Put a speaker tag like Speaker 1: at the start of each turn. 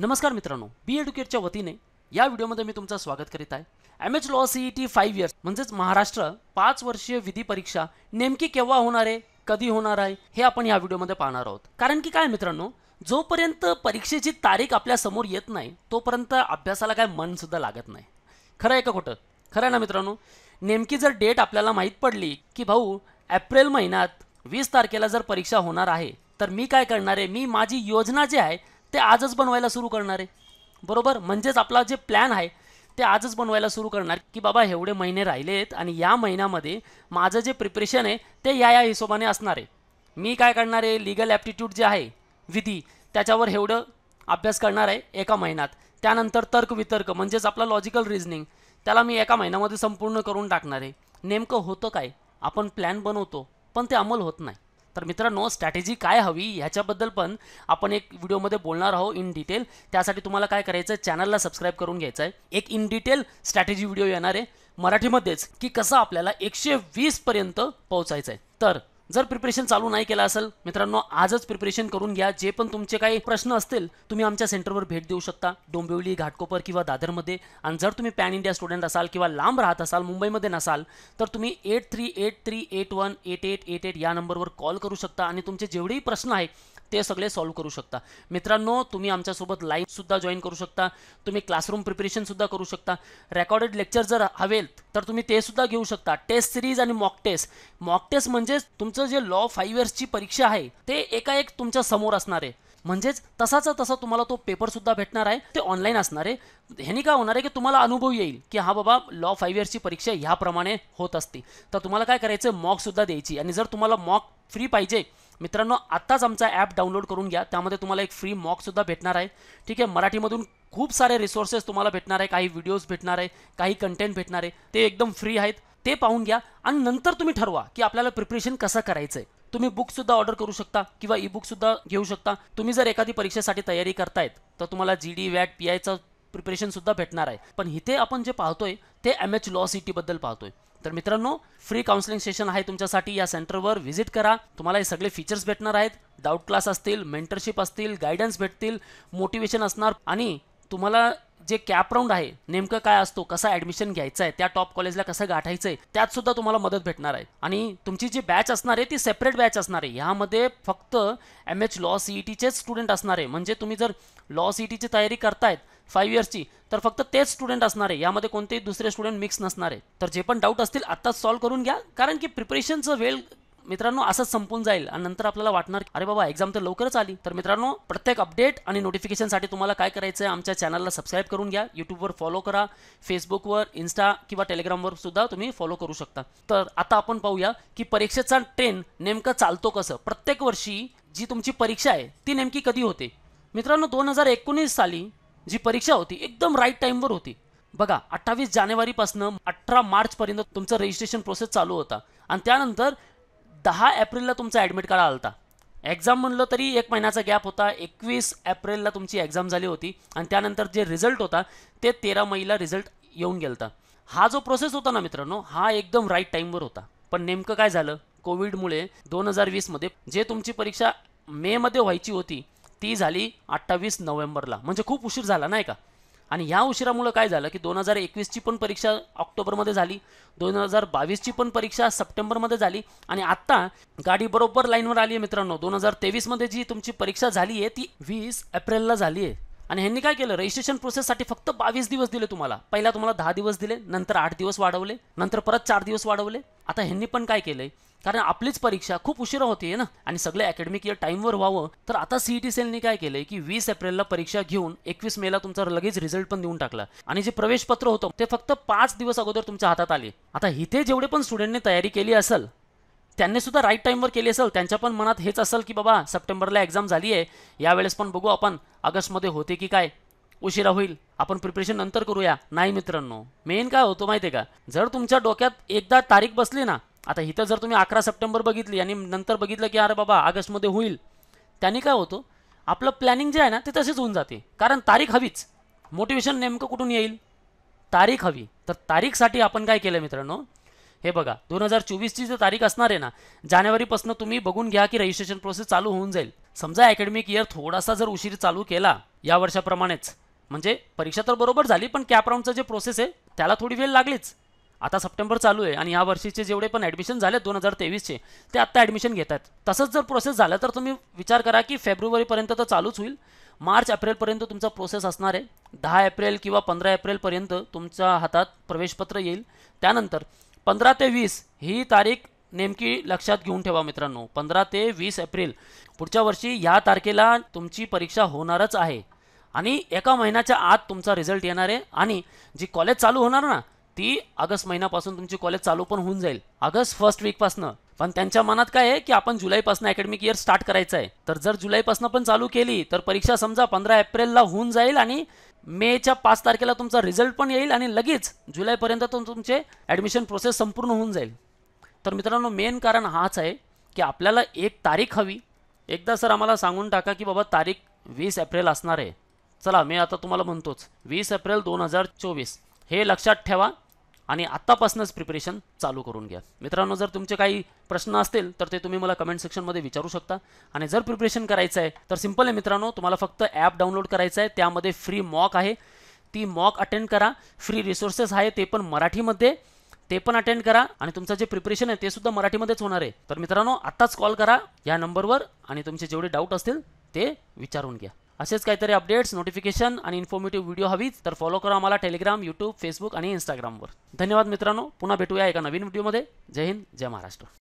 Speaker 1: नमस्कार मित्रांनो बी एडुकेटच्या वतीने या व्हिडिओमध्ये मी तुमचं स्वागत करीत आहे M H law C E T five years म्हणजेच महाराष्ट्र पाच वर्षीय विधी परीक्षा नेमकी केव्हा होणार आहे कधी होणार आहे हे आपण या व्हिडिओमध्ये पाहणार आहोत कारण की काय मित्रांनो जोपर्यंत परीक्षेची तारीख आपल्या समोर येत नाही तोपर्यंत अभ्यासाला काय मनसुद्धा लागत नाही खरं आहे का खोटं खरं आहे ना मित्रांनो नेमकी जर डेट आपल्याला माहीत पडली की भाऊ एप्रिल महिन्यात वीस तारखेला जर परीक्षा होणार आहे तर मी काय करणार आहे मी माझी योजना जी आहे ते आजच बनवायला सुरू करणार आहे बरोबर म्हणजेच आपला जे प्लॅन आहे ते आजच बनवायला सुरू करणार की बाबा एवढे महिने राहिले आहेत आणि या महिन्यामध्ये माझं जे प्रिपरेशन आहे ते या या हिशोबाने असणार आहे मी काय करणार आहे लिगल ॲप्टिट्यूड जे आहे विधी त्याच्यावर एवढं अभ्यास करणार आहे एका महिन्यात त्यानंतर तर्कवितर्क म्हणजेच आपला लॉजिकल रिजनिंग त्याला मी एका महिन्यामध्ये संपूर्ण करून टाकणार आहे नेमकं होतं काय आपण प्लॅन बनवतो पण ते अंमल होत नाही तर मित्रांनो स्ट्रॅटेजी काय हवी ह्याच्याबद्दल पण आपण एक व्हिडिओमध्ये बोलणार आहोत इन डिटेल त्यासाठी तुम्हाला काय करायचं आहे चॅनलला सबस्क्राईब करून घ्यायचं आहे एक इन डिटेल स्ट्रॅटेजी व्हिडिओ येणार आहे मराठीमध्येच की कसं आपल्याला एकशे वीसपर्यंत पोहोचायचं आहे तर जर प्रिपरेशन चालू नाही केलं असेल मित्रांनो आजच प्रिपरेशन करून घ्या जे पण तुमचे काही प्रश्न असतील तुम्ही आमच्या सेंटरवर भेट देऊ शकता डोंबिवली घाटकोपर किंवा दादरमध्ये आणि जर तुम्ही पॅन इंडिया स्टुडंट असाल किंवा लांब राहत असाल मुंबईमध्ये नसाल तर तुम्ही eight three eight three eight one eight eight eight eight या नंबरवर कॉल करू शकता आणि तुमचे जेवढेही प्रश्न आहेत ते सगळे सॉल्व्ह करू शकता मित्रांनो तुम्ही आमच्यासोबत सुद्धा जॉईन करू शकता तुम्ही क्लासरूम सुद्धा करू शकता रेकॉर्डेड लेक्चर जर हवेल तर तुम्ही ते सुद्धा घेऊ शकता टेस्ट सिरीज आणि मॉक टेस्ट मॉक टेस्ट म्हणजेच तुमचं जे लॉ फाईव्ह इयर्सची परीक्षा आहे ते एकाएक तुमच्या समोर असणार आहे म्हणजेच तसाचा तसा तुम्हाला तो पेपर सुद्धा भेटणार आहे ते ऑनलाईन असणार आहे ह्यानी काय होणार आहे की तुम्हाला अनुभव येईल की हा बाबा लॉ फाईव्ह इयर्सची परीक्षा ह्याप्रमाणे होत असते तर तुम्हाला काय करायचं मॉकसुद्धा द्यायची आणि जर तुम्हाला मॉक फ्री पाहिजे मित्रांनो आत्ताच आमचा ॲप डाउनलोड करून घ्या त्यामध्ये तुम्हाला एक फ्री मॉकसुद्धा भेटणार आहे ठीक आहे मराठीमधून खूप सारे रिसोर्सेस तुम्हाला भेटणार आहे काही व्हिडिओज भेटणार आहे काही कंटेंट भेटणार आहे ते एकदम फ्री आहेत ते पाहून घ्या आणि नंतर तुम्ही ठरवा की आपल्याला प्रिपरेशन कसं करायचं आहे तुम्ही बुकसुद्धा ऑर्डर करू शकता किंवा ई बुकसुद्धा घेऊ शकता तुम्ही जर एखादी परीक्षेसाठी तयारी करतायत तर तुम्हाला G D what P preparation प्रिपरेशनसुद्धा भेटणार आहे पण इथे आपण जे पाहतोय ते एम एच लॉ सिटीबद्दल पाहतोय तर मित्रांनो फ्री काउन्सलिंग सेशन आहे तुमच्यासाठी या सेंटरवर व्हिजिट करा तुम्हाला हे सगळे फीचर्स भेटणार आहेत डाऊट क्लास असतील मेंटरशिप असतील गायडन्स भेटतील मोटिवेशन असणार आणि तुम्हाला जे राऊंड आहे नेमकं काय असतो कसा ऍडमिशन घ्यायचं आहे त्या टॉप कॉलेजला कसं गाठायचं आहे त्यात सुद्धा तुम्हाला मदत भेटणार आहे आणि तुमची जी बॅच असणार आहे ती सेपरेट बॅच असणार आहे ह्यामध्ये फक्त एम एच लॉ ई टीचेच स्टुडंट असणार आहे म्हणजे तुम्ही जर लॉ ई टीची तयारी करतायत फाईव्ह इयर्सची तर फक्त तेच स्टुडंट असणार आहे यामध्ये कोणतेही दुसरे स्टुडंट मिक्स नसणार आहे तर जे पण डाऊट असतील आत्ताच सॉल्व्ह करून घ्या कारण की प्रिपरेशनचं वेळ मित्रांनो असंच संपून जाईल आणि नंतर आपल्याला वाटणार अरे बाबा एक्झाम तर लवकरच आली तर मित्रांनो प्रत्येक अपडेट आणि नोटिफिकेशनसाठी तुम्हाला काय करायचं आहे आमच्या चॅनलला सबस्क्राईब करून घ्या युट्यूबवर फॉलो करा फेसबुकवर इन्स्टा किंवा टेलिग्रामवर सुद्धा तुम्ही फॉलो करू शकता तर आता आपण पाहूया की परीक्षेचा ट्रेन नेमकं चालतो कसं प्रत्येक वर्षी जी तुमची परीक्षा आहे ती नेमकी कधी होते मित्रांनो दोन हजार एकोणीस साली जी परीक्षा होती एकदम राईट टाईमवर होती बघा अठ्ठावीस जानेवारीपासून अठरा मार्चपर्यंत तुमचं रजिस्ट्रेशन प्रोसेस चालू होता आणि त्यानंतर दहा एप्रिलला तुमचा ॲडमिट कार्ड आलता एक्झाम म्हणलं तरी एक महिन्याचा गॅप होता एकवीस एप्रिलला तुमची एक्झाम झाली होती आणि त्यानंतर जे रिझल्ट होता ते तेरा मईला रिझल्ट येऊन गेलता हा जो प्रोसेस होता ना मित्रांनो हा एकदम राईट टाईमवर होता पण नेमकं काय झालं कोविडमुळे दोन हजार वीसमध्ये जे तुमची परीक्षा मेमध्ये व्हायची होती ती झाली अठ्ठावीस नोव्हेंबरला म्हणजे खूप उशीर झाला नाही का आणि ह्या उशिरामुळं काय झालं की दोन हजार एकवीसची पण परीक्षा ऑक्टोबरमध्ये झाली दोन हजार बावीसची पण परीक्षा सप्टेंबरमध्ये झाली आणि आत्ता गाडी बरोबर लाईनवर आली आहे मित्रांनो दोन हजार तेवीसमध्ये जी तुमची परीक्षा झाली आहे ती वीस एप्रिलला झाली आहे आणि ह्यांनी काय केलं रजिस्ट्रेशन प्रोसेससाठी फक्त बावीस दिवस दिले तुम्हाला पहिला तुम्हाला दहा दिवस दिले नंतर आठ दिवस वाढवले नंतर परत चार दिवस वाढवले आता ह्यांनी पण काय केलं कारण आपलीच परीक्षा खूप उशिरा होती ना आणि सगळं अकॅडमिक इयर टाईमवर व्हावं तर आता सीईटी e सेलने काय केलंय की वीस एप्रिलला परीक्षा घेऊन एकवीस मेला तुमचा लगेच रिझल्ट पण देऊन टाकला आणि जे प्रवेशपत्र होतं ते फक्त पाच दिवस अगोदर तुमच्या हातात आले आता इथे जेवढे पण स्टुडंटने तयारी केली असेल त्यांनी सुद्धा राईट टाईमवर केली असेल त्यांच्या पण मनात हेच असेल की बाबा सप्टेंबरला एक्झाम झाली आहे यावेळेस पण बघू आपण ऑगस्टमध्ये होते की काय उशिरा होईल आपण प्रिपरेशन नंतर करूया नाही मित्रांनो मेन काय होतो माहिती आहे का जर तुमच्या डोक्यात एकदा तारीख बसली ना आता इथं जर तुम्ही अकरा सप्टेंबर बघितली आणि नंतर बघितलं की अरे बाबा ऑगस्टमध्ये होईल त्यांनी काय होतं आपलं प्लॅनिंग जे आहे ना ते तसेच होऊन जाते कारण तारीख हवीच मोटिवेशन नेमकं कुठून येईल तारीख हवी तर तारीखसाठी आपण काय केलं मित्रांनो हे बघा दोन हजार चोवीसची जर तारीख असणार आहे ना जानेवारीपासून तुम्ही बघून घ्या की रजिस्ट्रेशन प्रोसेस चालू होऊन जाईल समजा अकॅडमिक इयर थोडासा जर उशीर चालू केला या वर्षाप्रमाणेच म्हणजे परीक्षा तर बरोबर झाली पण कॅप राऊंडचं जे प्रोसेस आहे त्याला थोडी वेळ लागलीच आता सप्टेंबर चालू आहे आणि या वर्षीचे जेवढे पण ॲडमिशन झाले दोन हजार तेवीसचे ते आत्ता ॲडमिशन घेत आहेत तसंच जर प्रोसेस झालं तर तुम्ही विचार करा की फेब्रुवारीपर्यंत तर चालूच होईल मार्च एप्रिलपर्यंत तुमचा प्रोसेस असणार आहे दहा एप्रिल किंवा पंधरा एप्रिलपर्यंत तुमच्या हातात प्रवेशपत्र येईल त्यानंतर पंधरा ते वीस ही तारीख नेमकी लक्षात घेऊन ठेवा मित्रांनो पंधरा ते वीस एप्रिल पुढच्या वर्षी या तारखेला तुमची परीक्षा होणारच आहे आणि एका महिन्याच्या आत तुमचा रिझल्ट येणार आहे आणि जी कॉलेज चालू होणार ना ती ऑगस्ट महिन्यापासून तुमची कॉलेज चालू पण होऊन जाईल ऑगस्ट फर्स्ट वीकपासनं पण त्यांच्या मनात काय आहे की आपण जुलैपासून अकॅडमिक इयर स्टार्ट करायचं आहे तर जर जुलैपासून पण चालू केली तर परीक्षा समजा पंधरा एप्रिलला होऊन जाईल आणि मेच्या पाच तारखेला तुमचा रिझल्ट पण येईल आणि लगेच जुलैपर्यंत तुम तुमचे ॲडमिशन प्रोसेस संपूर्ण होऊन जाईल तर मित्रांनो मेन कारण हाच आहे की आपल्याला एक तारीख हवी एकदा सर आम्हाला सांगून टाका की बाबा तारीख वीस एप्रिल असणार आहे चला मी आता तुम्हाला म्हणतोच वीस एप्रिल दोन हजार चोवीस हे लक्षात ठेवा आणि आत्तापासूनच प्रिपरेशन चालू करून घ्या मित्रांनो जर तुमचे काही प्रश्न असतील तर ते तुम्ही मला कमेंट सेक्शनमध्ये विचारू शकता आणि जर प्रिपरेशन करायचं आहे तर सिंपल आहे मित्रांनो तुम्हाला फक्त ॲप डाउनलोड करायचं आहे त्यामध्ये फ्री मॉक आहे ती मॉक अटेंड करा फ्री रिसोर्सेस आहे ते पण मराठीमध्ये ते पण अटेंड करा आणि तुमचं जे प्रिपरेशन आहे ते सुद्धा मराठीमध्येच होणार आहे तर मित्रांनो आत्ताच कॉल करा या नंबरवर आणि तुमचे जेवढे डाऊट असतील ते विचारून घ्या असेच काहीतरी अपडेट्स नोटिफिकेशन आणि इन्फॉर्मेटिव्ह व्हिडिओ हवीच तर फॉलो करा आम्हाला टेलिग्राम यूट्यूब फेसबुक आणि इंस्टाग्रामवर धन्यवाद मित्रांनो पुन्हा भेटूया एका नवीन व्हिडिओमध्ये जय हिंद जय महाराष्ट्र